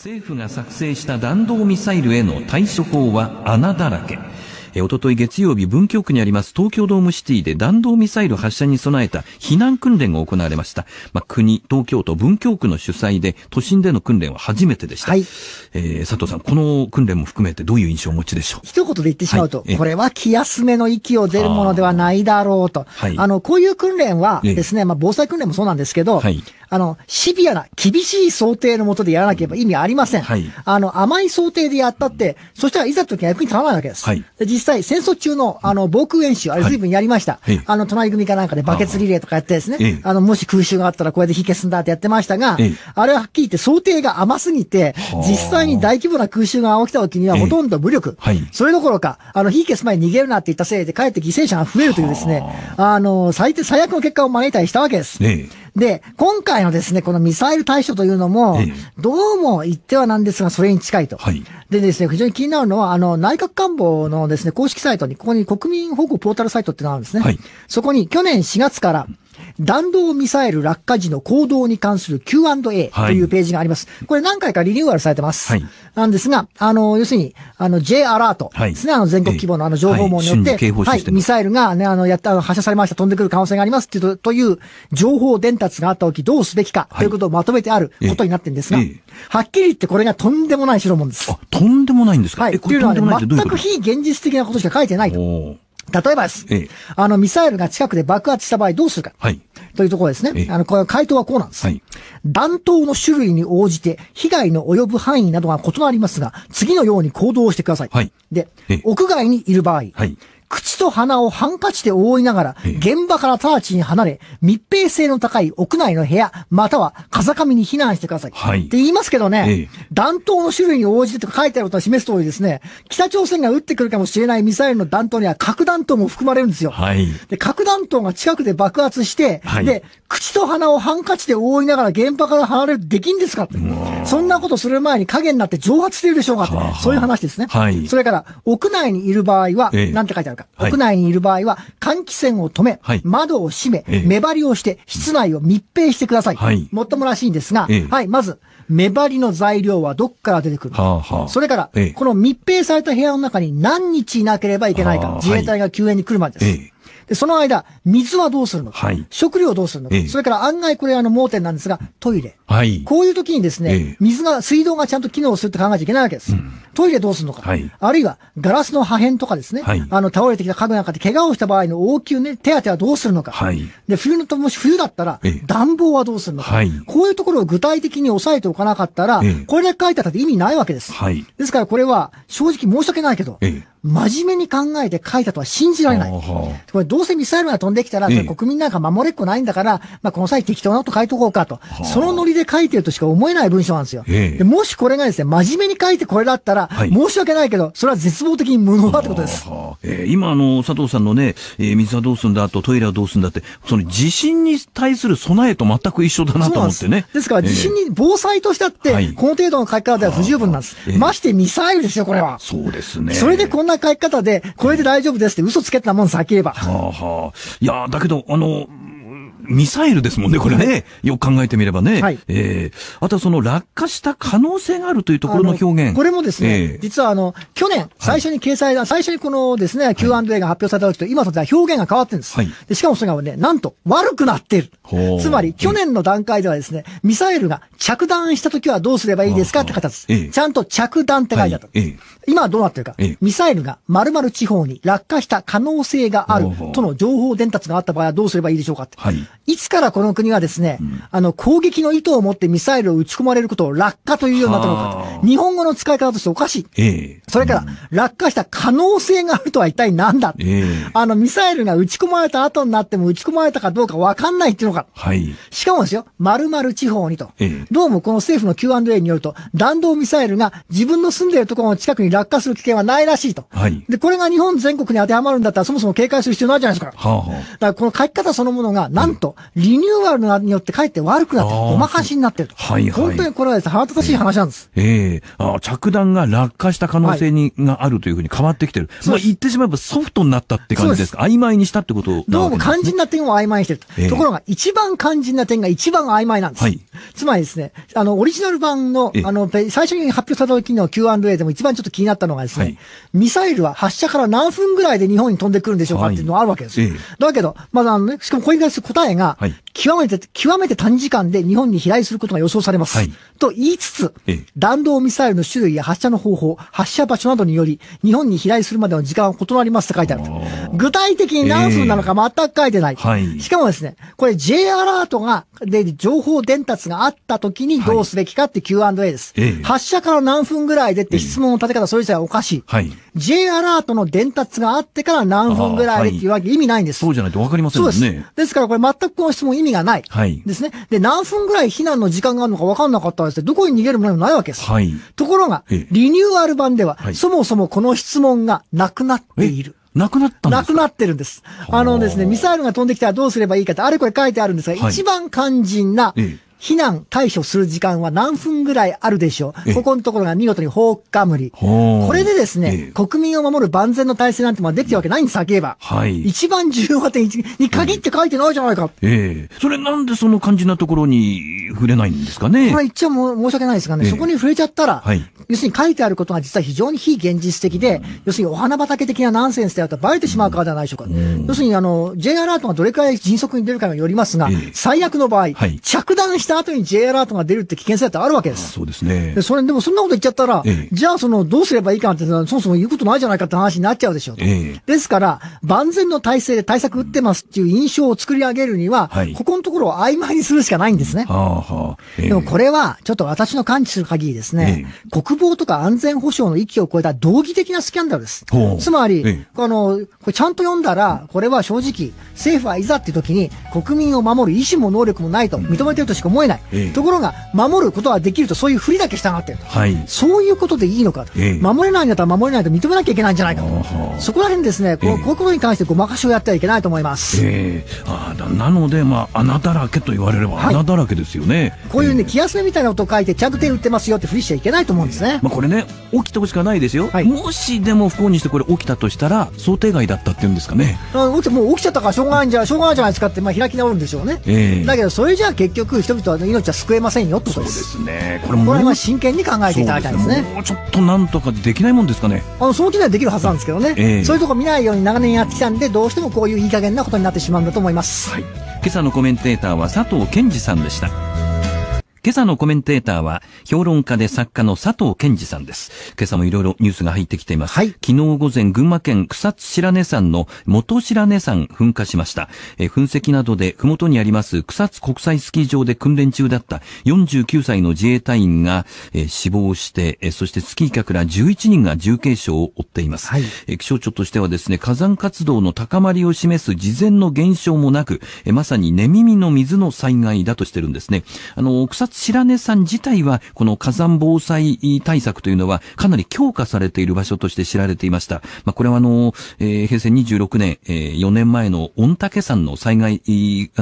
政府が作成した弾道ミサイルへの対処法は穴だらけ。えー、おととい月曜日、文京区にあります東京ドームシティで弾道ミサイル発射に備えた避難訓練が行われました。まあ、国、東京都、文京区の主催で、都心での訓練は初めてでした。はい、えー、佐藤さん、この訓練も含めてどういう印象をお持ちでしょう一言で言ってしまうと、はい、これは気休めの息を出るものではないだろうと。はい、あの、こういう訓練はですね、まあ、防災訓練もそうなんですけど、はい、あの、シビアな、厳しい想定のもとでやらなければ意味ありません。はい、あの、甘い想定でやったって、そしたらいざときは役に立たないわけです。はい、際、戦争中の、あの、防空演習、あれ随分やりました。はい、あの、隣組かなんかでバケツリレーとかやってですね、あの、もし空襲があったらこうやって火消すんだってやってましたが、あれははっきり言って想定が甘すぎて、実際に大規模な空襲が起きた時にはほとんど武力。はい、それどころか、あの、火消す前に逃げるなって言ったせいで、かえって犠牲者が増えるというですね、あの、最低、最悪の結果を招いたりしたわけです。で、今回のですね、このミサイル対処というのも、どうも言ってはなんですが、それに近いと。はい、でですね、非常に気になるのは、あの、内閣官房のですね、公式サイトに、ここに国民保護ポータルサイトってのがあるんですね。はい、そこに、去年4月から、弾道ミサイル落下時の行動に関する Q&A というページがあります。はい、これ何回かリニューアルされてます。はい、なんですが、あの、要するに、あの、J アラートですね、はい、あの、全国規模のあの、情報網によって、はい、ミサイルがね、あの、やった、発射されました、飛んでくる可能性がありますっていう、という情報伝達があった時、どうすべきかということをまとめてあることになってるんですが、はっきり言ってこれがとんでもない代物です。あ、とんでもないんですかはい、というのは全く非現実的なことしか書いてないと。例えばです。ええ、あの、ミサイルが近くで爆発した場合どうするか。はい。というところですね。あの、これ回答はこうなんです。はい、弾頭の種類に応じて被害の及ぶ範囲などが異なりますが、次のように行動してください。はい、で、屋外にいる場合、はい、口と鼻をハンカチで覆いながら、現場から直ちに離れ、密閉性の高い屋内の部屋、または風上に避難してください。はい、って言いますけどね、ええ、弾頭の種類に応じてと書いてあることは示す通りですね、北朝鮮が撃ってくるかもしれないミサイルの弾頭には核弾頭も含まれるんですよ。はい、で核弾頭が近くで爆発して、はい、で、口と鼻をハンカチで覆いながら現場から離れるできんですかって。そんなことする前に影になって蒸発してるでしょうかって。ははそういう話ですね。はい、それから、屋内にいる場合は、なんて書いてあるか、はい、屋内にいる場合は、換気扇を止め、はい、窓を閉め、ええ、目張りをして、室内を密閉してください。はい、もっともらしいんですが、え、はい、まず、目張りの材料はどっから出てくるか、はあはあ、それから、この密閉された部屋の中に何日いなければいけないか、自衛隊が救援に来るまでです。で、その間、水はどうするのか、はい、食料どうするのか、ええ、それから案外これあの盲点なんですが、トイレ。はい、こういう時にですね、え、水が、水道がちゃんと機能するって考えちゃいけないわけです。うん、トイレどうするのか、はい、あるいはガラスの破片とかですね、はい、あの倒れてきた家具なんかで怪我をした場合の応急ね、手当はどうするのか、はい、で、冬のと、もし冬だったら、暖房はどうするのか、はい、こういうところを具体的に抑えておかなかったら、これだけ書いてあったって意味ないわけです。はい、ですからこれは、正直申し訳ないけど、真面目に考えて書いたとは信じられない。これどうせミサイルが飛んできたら、国民なんか守れっこないんだから、まあこの際適当なこと書いとこうかと。そのノリで書いてるとしか思えない文章なんですよ。でもしこれがですね、真面目に書いてこれだったら、申し訳ないけど、それは絶望的に無能だってことです。えー、今あの、佐藤さんのね、えー、水はどうすんだ、あとトイレはどうすんだって、その地震に対する備えと全く一緒だなと思ってね。ですですから地震に防災としたって、この程度の書き方では不十分なんです。ましてミサイルですよ、これは。そうですね。それでこんなな書き方で、これで大丈夫ですって嘘つけたもんさ、きえば。はあはあ。いや、だけど、あの、ミサイルですもんね、これね。よく考えてみればね。はい、えー、あとはその落下した可能性があるというところの表現。これもですね、えー、実はあの、去年、最初に掲載、はい、最初にこのですね、Q&A が発表された時と、今とでは表現が変わってるんです。はい、でしかもそれがね、なんと悪くなってる。ほう。つまり、去年の段階ではですね、ミサイルが着弾した時はどうすればいいですかって形です。えー、ちゃんと着弾って書いてあった。え今はどうなってるか。ミサイルが〇〇地方に落下した可能性があるとの情報伝達があった場合はどうすればいいでしょうかって。はいいつからこの国はですね、うん、あの、攻撃の意図を持ってミサイルを撃ち込まれることを落下というようになったのかと。日本語の使い方としておかしい。ええ、それから、うん、落下した可能性があるとは一体何だ、ええ、あの、ミサイルが撃ち込まれた後になっても撃ち込まれたかどうかわかんないっていうのか。はい。しかもですよ、〇〇地方にと、ええ、どうもこの政府の Q&A によると、弾道ミサイルが自分の住んでいるところの近くに落下する危険はないらしいと。はい。で、これが日本全国に当てはまるんだったら、そもそも警戒する必要ないじゃないですか。はあはあ、だからこの書き方そのものが、なんと、と、リニューアルによってかえって悪くなって、ごまかしになってると。はいはい。本当にこれはですね、腹立たしい話なんです。ええー、あ着弾が落下した可能性に、はい、があるというふうに変わってきてる。まあ言ってしまえばソフトになったって感じですか曖昧にしたってことどうも肝心な点を曖昧にしてると。えー、ところが、一番肝心な点が一番曖昧なんです。はい。つまりですね、あの、オリジナル版の、あの、最初に発表された時の Q&A でも一番ちょっと気になったのがですね、はい、ミサイルは発射から何分ぐらいで日本に飛んでくるんでしょうかっていうのがあるわけですよ。はいだけど、まだあのね、しかもこれに対する答え体が、極めて、はい、極めて短時間で日本に飛来することが予想されます。はい、と言いつつ、ええ、弾道ミサイルの種類や発射の方法、発射場所などにより、日本に飛来するまでの時間は異なりますと書いてある。具体的に何分なのか全く書いてない。えーしかもですね、これ J アラートが、で、情報伝達があった時にどうすべきかって Q&A です。発射から何分ぐらいでって質問の立て方それ自体はおかしい。J アラートの伝達があってから何分ぐらいでっていうわけ、意味ないんです。そうじゃないと分かりませんもんね。そうです。ですからこれ全くこの質問意味がない。はい。ですね。で、何分ぐらい避難の時間があるのか分かんなかったらですね、どこに逃げるものもないわけです。はい。ところが、リニューアル版では、はい、そもそもこの質問がなくなっている。なくなったんですかなくなってるんです。あのですね、ミサイルが飛んできたらどうすればいいかって、あれこれ書いてあるんですが、はい、一番肝心な、ええ避難対処する時間は何分ぐらいあるでしょう。ここのところが見事に放火無理。これでですね、国民を守る万全の体制なんてまあできてるわけないんです、先言えば。はい。一番重要点に限って書いてないじゃないか。ええー、それなんでその肝心なところに触れないんですかね。これ一応も申し訳ないですがね、えー、そこに触れちゃったら、はい、要するに書いてあることが実は非常に非現実的で、要するにお花畑的なナンセンスであったらバレてしまうからではないでしょうか。要するにあの、J アラートがどれくらい迅速に出るかによりますが、えー、最悪の場合、はい、着弾してした後に J アラートが出るって危険性ってあるわけです。そうですね。でそれ、でもそんなこと言っちゃったら、ええ、じゃあその、どうすればいいかって、そもそも言うことないじゃないかって話になっちゃうでしょうと。え、ですから、万全の体制で対策打ってますっていう印象を作り上げるには、うん、ここのところを曖昧にするしかないんですね。ああ、でもこれは、ちょっと私の感知する限りですね、国防とか安全保障の域を超えた道義的なスキャンダルです。つまり、あの、これちゃんと読んだら、これは正直、政府はいざっていう時に、国民を守る意思も能力もないと認めてるとしか思思えない、ええところが守ることはできるとそういうふりだけしたがってると、はいそういうことでいいのかと、ええ守れないんだったら守れないと認めなきゃいけないんじゃないかと、そこら辺ですね、こう,、ええこういうことに関してごまかしをやってはいけないと思います。ええあなので、まあ、穴だらけと言われれば穴だらけですよね。こういうね、気休めみたいなことを書いて、ちゃんと手打ってますよってふりしちゃいけないと思うんですね。まあ、これね、起きてほしかないですよ、はいもしでも不幸にしてこれ起きたとしたら、想定外だったっていうんですかね。あ起きてもう起きちゃったからしょうがないんじゃしょうがないじゃないですかって、まあ、開き直るんでしょうね、ええだけどそれじゃあ結局人々と命は救えませんよってことですそうですねこれもこれは真剣に考えていただきたいですね、ね、もうちょっとなんとかできないもんですかねあの早期にはできるはずなんですけどね、えー、そういうとこ見ないように長年やってきたんでどうしてもこういういい加減なことになってしまうんだと思います、はい、今朝のコメンテーターは佐藤健二さんでした今朝のコメンテーターは、評論家で作家の佐藤健二さんです。今朝もいろいろニュースが入ってきています。はい、昨日午前、群馬県草津白根山の元白根山噴火しました。え噴石などで、麓にあります草津国際スキー場で訓練中だった49歳の自衛隊員が、え死亡して、えそしてスキー客ら11人が重軽傷を負っています。はい、え気象庁としてはですね、火山活動の高まりを示す事前の現象もなく、えまさに寝耳の水の災害だとしてるんですね。あの、草津白根山自体は、この火山防災対策というのは、かなり強化されている場所として知られていました。まあ、これはあの、えー、平成26年、えー、4年前の御嶽山の災害、あ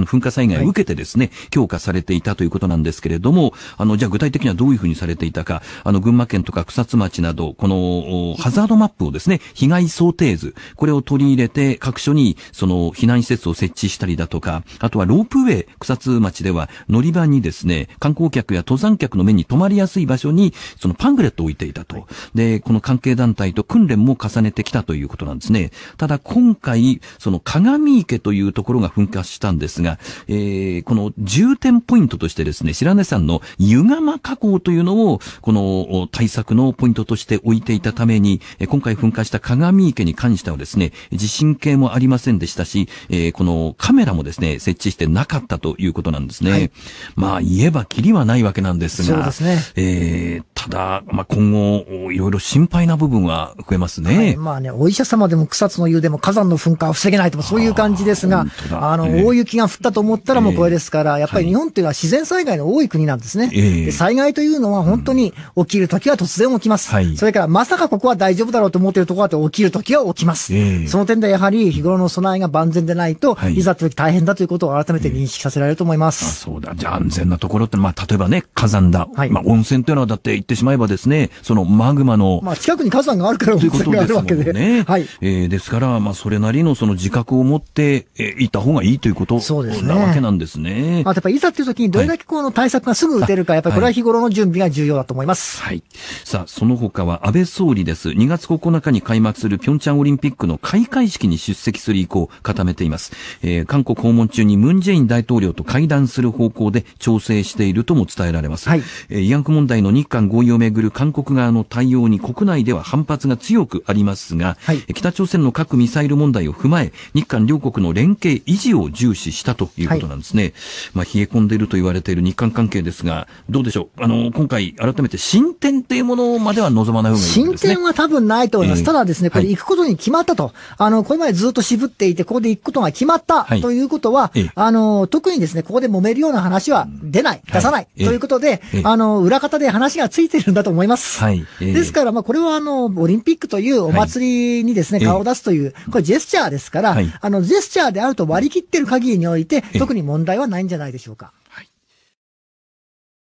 の、噴火災害を受けてですね、はい、強化されていたということなんですけれども、あの、じゃあ具体的にはどういうふうにされていたか、あの、群馬県とか草津町など、この、ハザードマップをですね、被害想定図、これを取り入れて、各所に、その、避難施設を設置したりだとか、あとはロープウェイ、草津町では乗り場にですね、観光客や登山客の目に留まりやすい場所に、そのパンフレットを置いていたと。で、この関係団体と訓練も重ねてきたということなんですね。ただ今回、その鏡池というところが噴火したんですが、えー、この重点ポイントとしてですね、白根山の湯釜加工というのを、この対策のポイントとして置いていたために、今回噴火した鏡池に関してはですね、地震計もありませんでしたし、えー、このカメラもですね、設置してなかったということなんですね。はい、まあ、言えばキりはないわけなんですが、すね。えー、ただ、まあ、今後、いろいろ心配な部分は増えますね、はい、まあね、お医者様でも草津の湯でも火山の噴火は防げないとそういう感じですが、あの、えー、大雪が降ったと思ったらもうこれですから、やっぱり日本というのは自然災害の多い国なんですね。えー、災害というのは本当に起きるときは突然起きます、はい。それからまさかここは大丈夫だろうと思っているところだと起きるときは起きます、えー、その点でやはり日頃の備えが万全でないと、はい、いざという時大変だということを改めて認識させられると思います。あそうだ。じゃあ安全なところって、まあ、例えばね、火山だ。はい、まあ、温泉というのはだって言ってしまえばですね、そのマグマの。まあ、近くに火山があるから温泉があるわけで。ということですね。はい。えー、ですから、まあ、それなりのその自覚を持って、えー、いた方がいいということそうですね。なわけなんですね。あやっぱいざという時にどれだけこの対策がすぐ打てるか、はい、やっぱりこれは日頃の準備が重要だと思います。はい。さあ、その他は安倍総理です。2月9日に開幕する平昌オリンピックの開会式に出席する意向を固めています。えー、韓国訪問中にムンジェイン大統領と会談する方向で調整しているとも伝えられます。はい、え慰安婦問題の日韓合意をめぐる韓国側の対応に国内では反発が強くありますが、はい、北朝鮮の核・ミサイル問題を踏まえ、日韓両国の連携維持を重視したということなんですね。はい、まあ、冷え込んでいると言われている日韓関係ですが、どうでしょうあの、今回改めて進展というものまでは望まない方がいいですね。進展は多分ないと思います。えー、ただですね、これ行くことに決まったと。はい、あの、これまでずっと渋っていて、ここで行くことが決まったということは、えー、あの、特にですね、ここで揉めるような話は出ない、出さない。ない。ということで、あの、裏方で話がついてるんだと思います。はい。ですから、まあ、これはあの、オリンピックというお祭りにですね、顔を出すという、これジェスチャーですから、あの、ジェスチャーであると割り切ってる限りにおいて、特に問題はないんじゃないでしょうか。